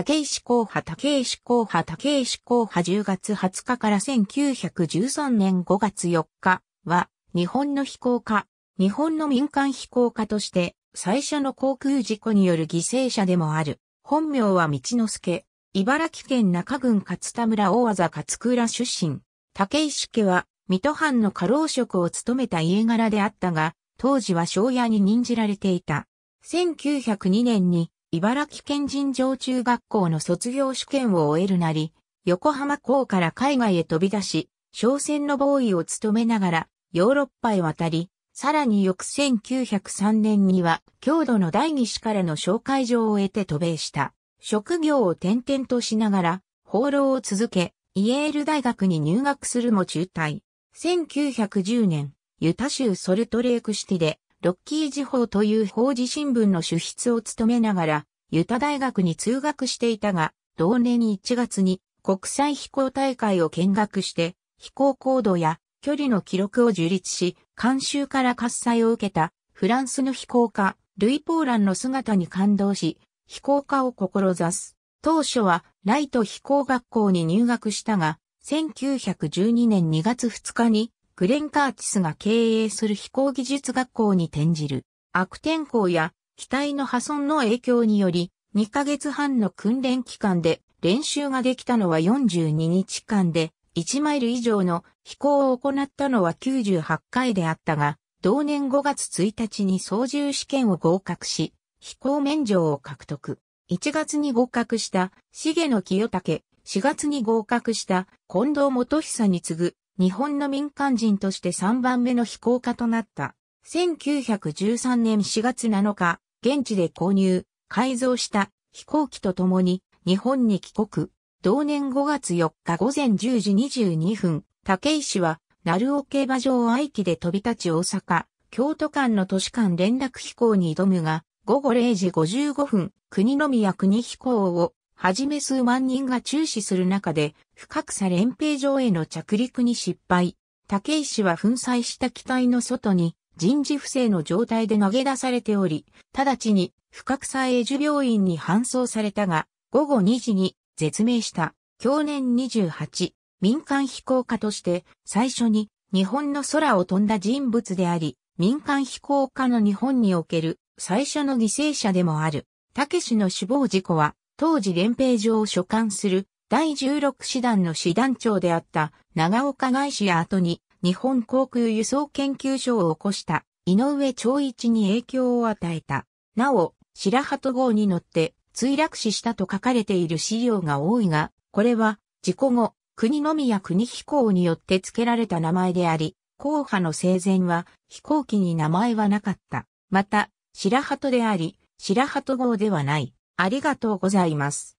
竹石候派竹石候派竹石候派10月20日から1913年5月4日は日本の飛行家、日本の民間飛行家として最初の航空事故による犠牲者でもある。本名は道之助。茨城県中郡勝田村大技勝倉出身。竹石家は水戸藩の家老職を務めた家柄であったが、当時は庄屋に任じられていた。1902年に茨城県人上中学校の卒業試験を終えるなり、横浜港から海外へ飛び出し、商船のボーイを務めながら、ヨーロッパへ渡り、さらに翌1903年には、郷土の第二子からの紹介状を得て渡米した。職業を転々としながら、放浪を続け、イエール大学に入学するも中退。1910年、ユタ州ソルトレークシティで、ロッキー時報という法事新聞の主筆を務めながら、ユタ大学に通学していたが、同年1月に国際飛行大会を見学して、飛行高度や距離の記録を樹立し、監修から喝采を受けたフランスの飛行家、ルイ・ポーランの姿に感動し、飛行家を志す。当初はライト飛行学校に入学したが、1912年2月2日にグレン・カーティスが経営する飛行技術学校に転じる悪天候や機体の破損の影響により2ヶ月半の訓練期間で練習ができたのは42日間で1マイル以上の飛行を行ったのは98回であったが、同年5月1日に操縦試験を合格し、飛行免除を獲得。1月に合格した重野清武、4月に合格した近藤元久に次ぐ日本の民間人として3番目の飛行家となった。1913年4月7日、現地で購入、改造した飛行機と共に日本に帰国。同年5月4日午前10時22分、武井氏は、鳴尾競馬場愛機で飛び立ち大阪、京都間の都市間連絡飛行に挑むが、午後0時55分、国宮国飛行をはじめ数万人が注視する中で、深草連兵場への着陸に失敗。竹石は粉砕した機体の外に人事不正の状態で投げ出されており、直ちに深草永寿病院に搬送されたが、午後2時に絶命した。去年28、民間飛行家として最初に日本の空を飛んだ人物であり、民間飛行家の日本における最初の犠牲者でもある。武石の死亡事故は当時連兵場を所管する第16師団の師団長であった長岡外資や後に日本航空輸送研究所を起こした井上長一に影響を与えた。なお、白鳩号に乗って墜落死したと書かれている資料が多いが、これは事故後、国のみや国飛行によって付けられた名前であり、後派の生前は飛行機に名前はなかった。また、白鳩であり、白鳩号ではない。ありがとうございます。